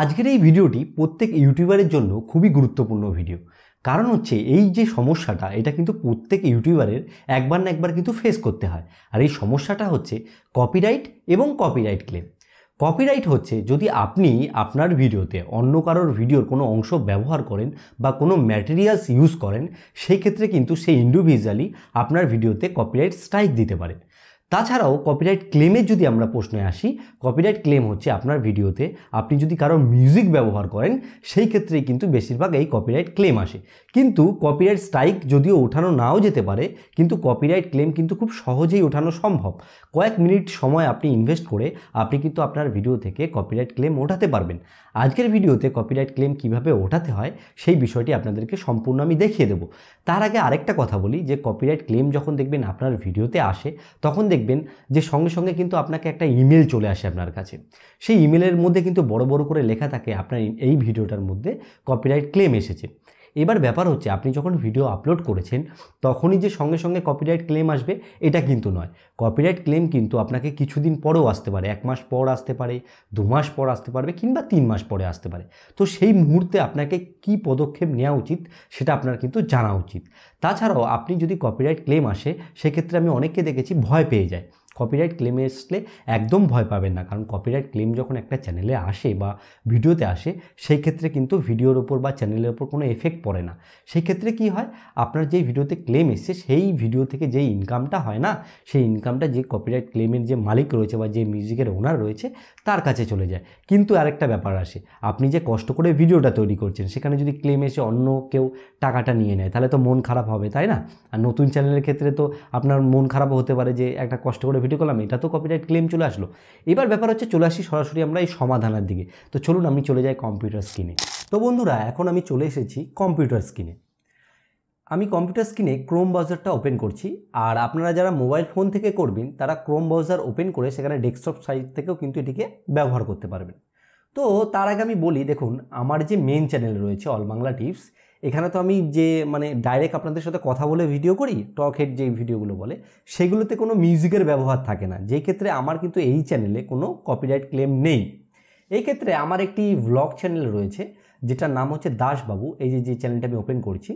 আজকের এই ভিডিওটি প্রত্যেক ইউটিউবারের জন্য খুবই গুরুত্বপূর্ণ ভিডিও কারণ হচ্ছে এই যে সমস্যাটা এটা কিন্তু প্রত্যেক ইউটিউবারের একবার না একবার কিন্তু ফেস করতে হয় আর এই সমস্যাটা হচ্ছে কপিরাইট এবং কপিরাইট ক্লেম কপিরাইট হচ্ছে যদি আপনি আপনার ভিডিওতে অন্য কারোর ভিডিওর কোনো অংশ ব্যবহার করেন বা কোনো ম্যাটেরিয়ালস ইউজ করেন সেই ক্ষেত্রে কিন্তু সেই ইন্ডিভিজুয়ালি আপনার ভিডিওতে কপিরাইট স্ট্রাইক দিতে পারে তাছাড়াও কপিরাইট ক্লেমের যদি আমরা প্রশ্নে আসি কপিরাইট ক্লেম হচ্ছে আপনার ভিডিওতে আপনি যদি কারো মিউজিক ব্যবহার করেন সেই ক্ষেত্রেই কিন্তু বেশিরভাগ এই কপিরাইট ক্লেম আসে কিন্তু কপিরাইট স্ট্রাইক যদিও ওঠানো নাও যেতে পারে কিন্তু কপিরাইট ক্লেম কিন্তু খুব সহজেই ওঠানো সম্ভব কয়েক মিনিট সময় আপনি ইনভেস্ট করে আপনি কিন্তু আপনার ভিডিও থেকে কপিরাইট ক্লেম ওঠাতে পারবেন আজকের ভিডিওতে কপিরাইট ক্লেম কিভাবে ওঠাতে হয় সেই বিষয়টি আপনাদেরকে সম্পূর্ণ আমি দেখিয়ে দেবো তার আগে আরেকটা কথা বলি যে কপিরাইট ক্লেম যখন দেখবেন আপনার ভিডিওতে আসে তখন দেখবেন দেখবেন যে সঙ্গে সঙ্গে কিন্তু আপনাকে একটা ইমেল চলে আসে আপনার কাছে সেই ইমেলের মধ্যে কিন্তু বড় বড় করে লেখা থাকে আপনার এই ভিডিওটার মধ্যে কপিরাইট ক্লেম এসেছে এবার ব্যাপার হচ্ছে আপনি যখন ভিডিও আপলোড করেছেন তখনই যে সঙ্গে সঙ্গে কপিরাইট ক্লেম আসবে এটা কিন্তু নয় কপিরাইট ক্লেম কিন্তু আপনাকে কিছুদিন পরেও আসতে পারে এক মাস পর আসতে পারে দু মাস পর আসতে পারবে কিংবা তিন মাস পরে আসতে পারে তো সেই মুহূর্তে আপনাকে কি পদক্ষেপ নেওয়া উচিত সেটা আপনার কিন্তু জানা উচিত তাছাড়াও আপনি যদি কপিরাইট ক্লেম আসে সেক্ষেত্রে আমি অনেককে দেখেছি ভয় পেয়ে যায় কপিরাইট ক্লেমে আসলে একদম ভয় পাবেন না কারণ কপিরাইট ক্লেম যখন একটা চ্যানেলে আসে বা ভিডিওতে আসে সেই ক্ষেত্রে কিন্তু ভিডিওর ওপর বা চ্যানেলের ওপর কোনো এফেক্ট পড়ে না সেই ক্ষেত্রে কি হয় আপনার যে ভিডিওতে ক্লেম এসছে সেই ভিডিও থেকে যে ইনকামটা হয় না সেই ইনকামটা যে কপিরাইট ক্লেমের যে মালিক রয়েছে বা যে মিউজিকের ওনার রয়েছে তার কাছে চলে যায় কিন্তু আরেকটা ব্যাপার আসে আপনি যে কষ্ট করে ভিডিওটা তৈরি করছেন সেখানে যদি ক্লেম এসে অন্য কেউ টাকাটা নিয়ে নেয় তাহলে তো মন খারাপ হবে তাই না আর নতুন চ্যানেলের ক্ষেত্রে তো আপনার মন খারাপ হতে পারে যে একটা কষ্ট করে ভিডিও করলাম এটা তো কপিরাইট ক্লেম চলে আসলো এবার ব্যাপার হচ্ছে চলে আসি সরাসরি আমরা এই সমাধানের দিকে তো চলুন আমি চলে যাই কম্পিউটার স্ক্রিনে তো বন্ধুরা এখন আমি চলে এসেছি কম্পিউটার স্ক্রিনে আমি কম্পিউটার স্ক্রিনে ক্রোম ব্রাউজারটা ওপেন করছি আর আপনারা যারা মোবাইল ফোন থেকে করবেন তারা ক্রোম ব্রাউজার ওপেন করে সেখানে ডেস্কটপ সাইট থেকেও কিন্তু এটিকে ব্যবহার করতে পারবেন তো তার আগে আমি বলি দেখুন আমার যে মেন চ্যানেল রয়েছে অল বাংলা টিপস এখানে তো আমি যে মানে ডাইরেক্ট আপনাদের সাথে কথা বলে ভিডিও করি টক হেড যে ভিডিওগুলো বলে সেগুলোতে কোনো মিউজিকের ব্যবহার থাকে না যে ক্ষেত্রে আমার কিন্তু এই চ্যানেলে কোনো কপিরাইট ক্লেম নেই এই ক্ষেত্রে আমার একটি ব্লগ চ্যানেল রয়েছে যেটার নাম হচ্ছে দাসবাবু এই যে যে চ্যানেলটা আমি ওপেন করছি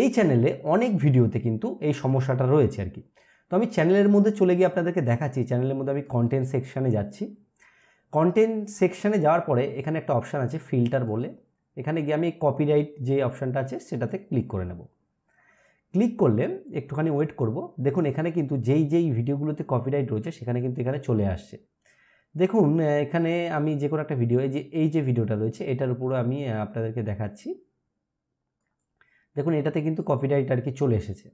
এই চ্যানেলে অনেক ভিডিওতে কিন্তু এই সমস্যাটা রয়েছে আর কি তো আমি চ্যানেলের মধ্যে চলে গিয়ে আপনাদেরকে দেখাচ্ছি চ্যানেলের মধ্যে আমি কন্টেন্ট সেকশানে যাচ্ছি কন্টেন্ট সেকশানে যাওয়ার পরে এখানে একটা অপশান আছে ফিল্টার বলে এখানে গিয়ে আমি কপিরাইট যে অপশানটা আছে সেটাতে ক্লিক করে নেব ক্লিক করলে একটুখানি ওয়েট করব দেখুন এখানে কিন্তু যেই যেই ভিডিওগুলোতে কপিরাইট রয়েছে সেখানে কিন্তু এখানে চলে আসছে দেখুন এখানে আমি যে কোনো একটা ভিডিও যে এই যে ভিডিওটা রয়েছে এটার উপরে আমি আপনাদেরকে দেখাচ্ছি দেখুন এটাতে কিন্তু কপিরাইট আর কি চলে এসেছে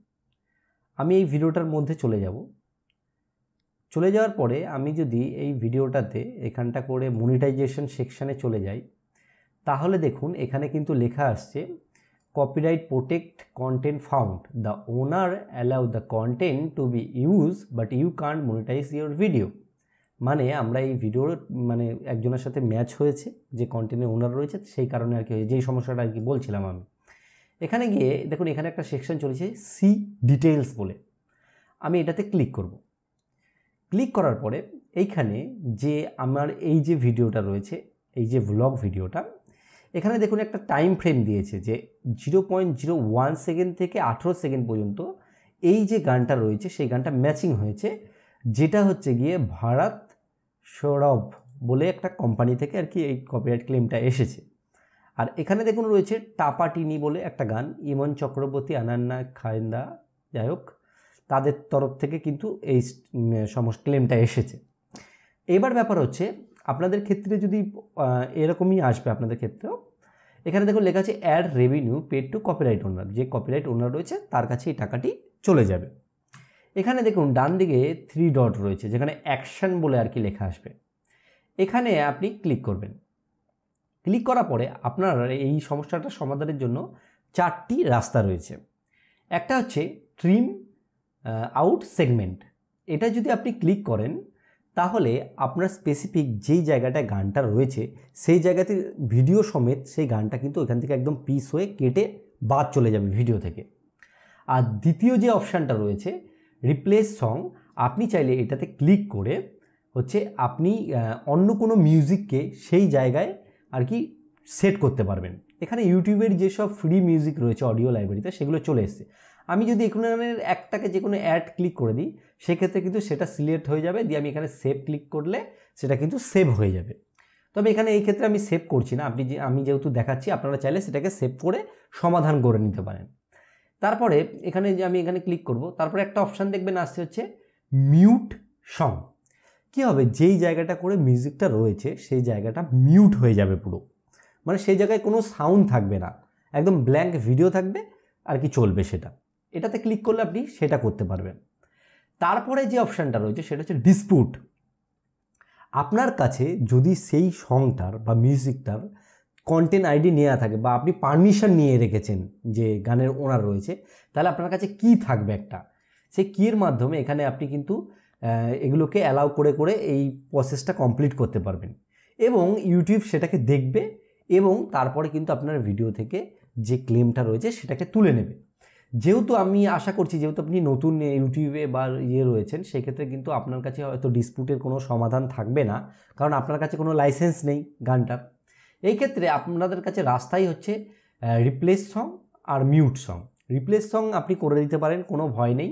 আমি এই ভিডিওটার মধ্যে চলে যাব চলে যাওয়ার পরে আমি যদি এই ভিডিওটাতে এখানটা করে মনিটাইজেশন সেকশানে চলে যাই তাহলে দেখুন এখানে কিন্তু লেখা আসছে copyright protect content found the owner allow the content to be use but you can't monetize your video মানে আমরা এই ভিডিওর মানে একজনের সাথে ম্যাচ হয়েছে যে কন্টেন্টের ওনার রয়েছে সেই কারণে আর কি যেই সমস্যাটা আর কি বলছিলাম আমি এখানে গিয়ে দেখুন এখানে একটা সেকশন চলেছে সি ডিটেলস বলে আমি এটাতে ক্লিক করব ক্লিক করার পরে এইখানে যে আমার এই যে ভিডিওটা রয়েছে এই যে ব্লগ ভিডিওটা এখানে দেখুন একটা টাইম ফ্রেম দিয়েছে যে zero point zero one second থেকে আঠেরো সেকেন্ড পর্যন্ত এই যে গানটা রয়েছে সেই গানটা ম্যাচিং হয়েছে যেটা হচ্ছে গিয়ে ভারত সৌরভ বলে একটা কোম্পানি থেকে আর কি এই কপিরাইট ক্লেমটা এসেছে আর এখানে দেখুন রয়েছে টাপাটিনি বলে একটা গান ইমন চক্রবর্তী আনান্না খায়েন্দা যাই হোক তাদের তরফ থেকে কিন্তু এই সমস্ত ক্লেমটা এসেছে এবার ব্যাপার হচ্ছে আপনাদের ক্ষেত্রে যদি এরকমই আসবে আপনাদের ক্ষেত্রেও এখানে দেখুন লেখা আছে ad revenue paid to copyright owner যে কপিরাইট ওনার রয়েছে তার কাছে এই টাকাটি চলে যাবে এখানে দেখুন ডান দিকে থ্রি ডট রয়েছে যেখানে অ্যাকশান বলে আর কি লেখা আসবে এখানে আপনি ক্লিক করবেন ক্লিক করার পরে আপনার এই সমস্যাটা সমাধানের জন্য চারটি রাস্তা রয়েছে একটা হচ্ছে ট্রিম আউট সেগমেন্ট এটা যদি আপনি ক্লিক করেন তাহলে আপনার স্পেসিফিক যেই জায়গাটায় গানটা রয়েছে সেই জায়গাতে ভিডিও সমেত সেই গানটা কিন্তু ওইখান থেকে একদম পিস হয়ে কেটে বাদ চলে যাবে ভিডিও থেকে আর দ্বিতীয় যে অপশানটা রয়েছে রিপ্লেস সং আপনি চাইলে এটাতে ক্লিক করে হচ্ছে আপনি অন্য কোনো মিউজিককে সেই জায়গায় আর কি সেট করতে পারবেন এখানে ইউটিউবের যেসব ফ্রি মিউজিক রয়েছে অডিও লাইব্রেরিতে সেগুলো চলে এসছে আমি যদি এখানের একটাকে যে কোনো অ্যাড ক্লিক করে দিই সেক্ষেত্রে কিন্তু সেটা সিলেক্ট হয়ে যাবে দিয়ে আমি এখানে সেভ ক্লিক করলে সেটা কিন্তু সেভ হয়ে যাবে তবে এখানে এই ক্ষেত্রে আমি সেভ করছি না আপনি যে আমি যেহেতু দেখাচ্ছি আপনারা চাইলে সেটাকে সেভ করে সমাধান করে নিতে পারেন তারপরে এখানে যে আমি এখানে ক্লিক করব তারপরে একটা অপশান দেখবেন আসছে হচ্ছে মিউট সং কী হবে যেই জায়গাটা করে মিউজিকটা রয়েছে সেই জায়গাটা মিউট হয়ে যাবে পুরো মানে সেই জায়গায় কোনো সাউন্ড থাকবে না একদম ব্ল্যাঙ্ক ভিডিও থাকবে আর কি চলবে সেটা এটাতে ক্লিক করলে আপনি সেটা করতে পারবেন তারপরে যে অপশানটা রয়েছে সেটা হচ্ছে ডিসপুট আপনার কাছে যদি সেই সংটার বা মিউজিকটার কন্টেন্ট আইডি নেওয়া থাকে বা আপনি পারমিশন নিয়ে রেখেছেন যে গানের ওনার রয়েছে তাহলে আপনার কাছে কি থাকবে একটা সেই কীর মাধ্যমে এখানে আপনি কিন্তু এগুলোকে অ্যালাউ করে করে এই প্রসেসটা কমপ্লিট করতে পারবেন এবং ইউটিউব সেটাকে দেখবে এবং তারপরে কিন্তু আপনার ভিডিও থেকে যে ক্লেমটা রয়েছে সেটাকে তুলে নেবে যেহেতু আমি আশা করছি যেহেতু আপনি নতুন ইউটিউবে বা ইয়ে রয়েছেন সেক্ষেত্রে কিন্তু আপনার কাছে হয়তো ডিসপুটের কোনো সমাধান থাকবে না কারণ আপনার কাছে কোনো লাইসেন্স নেই গানটার এই ক্ষেত্রে আপনাদের কাছে রাস্তাই হচ্ছে রিপ্লেস সং আর মিউট সং রিপ্লেস সং আপনি করে দিতে পারেন কোনো ভয় নেই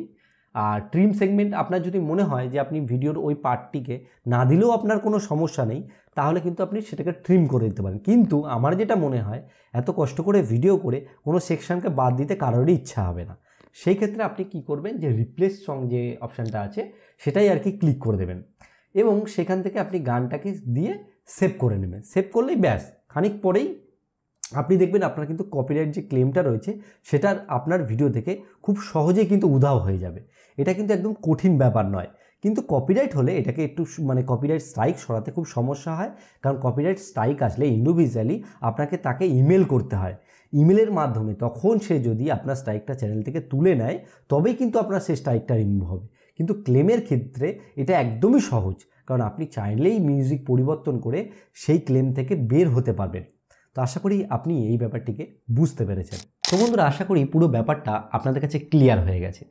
আর ট্রিম সেগমেন্ট আপনার যদি মনে হয় যে আপনি ভিডিওর ওই পার্টটিকে না দিলেও আপনার কোনো সমস্যা নেই তাহলে কিন্তু আপনি সেটাকে ট্রিম করে দিতে পারেন কিন্তু আমার যেটা মনে হয় এত কষ্ট করে ভিডিও করে কোনো সেকশানকে বাদ দিতে কারোরই ইচ্ছা হবে না সেই ক্ষেত্রে আপনি কি করবেন যে রিপ্লেস সং যে অপশানটা আছে সেটাই আর কি ক্লিক করে দেবেন এবং সেখান থেকে আপনি গানটাকে দিয়ে সেভ করে নেবেন সেভ করলেই ব্যাস খানিক পরেই আপনি দেখবেন আপনার কিন্তু কপিরাইট যে ক্লেমটা রয়েছে সেটার আপনার ভিডিও থেকে খুব সহজেই কিন্তু উধাও হয়ে যাবে এটা কিন্তু একদম কঠিন ব্যাপার নয় কিন্তু কপিরাইট হলে এটাকে একটু মানে কপিরাইট স্ট্রাইক সরাতে খুব সমস্যা হয় কারণ কপিরাইট স্ট্রাইক আসলে ইন্ডিভিজুয়ালি আপনাকে তাকে ইমেল করতে হয় ইমেলের মাধ্যমে তখন সে যদি আপনার স্ট্রাইকটা চ্যানেল থেকে তুলে নেয় তবেই কিন্তু আপনার সেই স্ট্রাইকটা রিমুভ হবে কিন্তু ক্লেমের ক্ষেত্রে এটা একদমই সহজ কারণ আপনি চাইলেই মিউজিক পরিবর্তন করে সেই ক্লেম থেকে বের হতে পারবেন তো আশা করি আপনি এই ব্যাপারটিকে বুঝতে পেরেছেন তো বন্ধুরা আশা করি পুরো ব্যাপারটা আপনাদের কাছে ক্লিয়ার হয়ে গেছে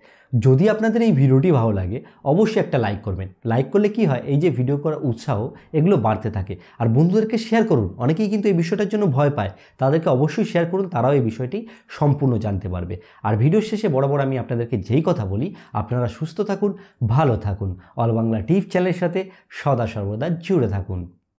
যদি আপনাদের এই ভিডিওটি ভালো লাগে অবশ্যই একটা লাইক করবেন লাইক করলে কি হয় এই যে ভিডিও করার উৎসাহ এগুলো বাড়তে থাকে আর বন্ধুদেরকে শেয়ার করুন অনেকেই কিন্তু এই বিষয়টার জন্য ভয় পায় তাদেরকে অবশ্যই শেয়ার করুন তারাও এই বিষয়টি সম্পূর্ণ জানতে পারবে আর ভিডিও শেষে বরাবর আমি আপনাদেরকে যেই কথা বলি আপনারা সুস্থ থাকুন ভালো থাকুন অল বাংলা টিভ চ্যানেলের সাথে সদা সর্বদা জুড়ে থাকুন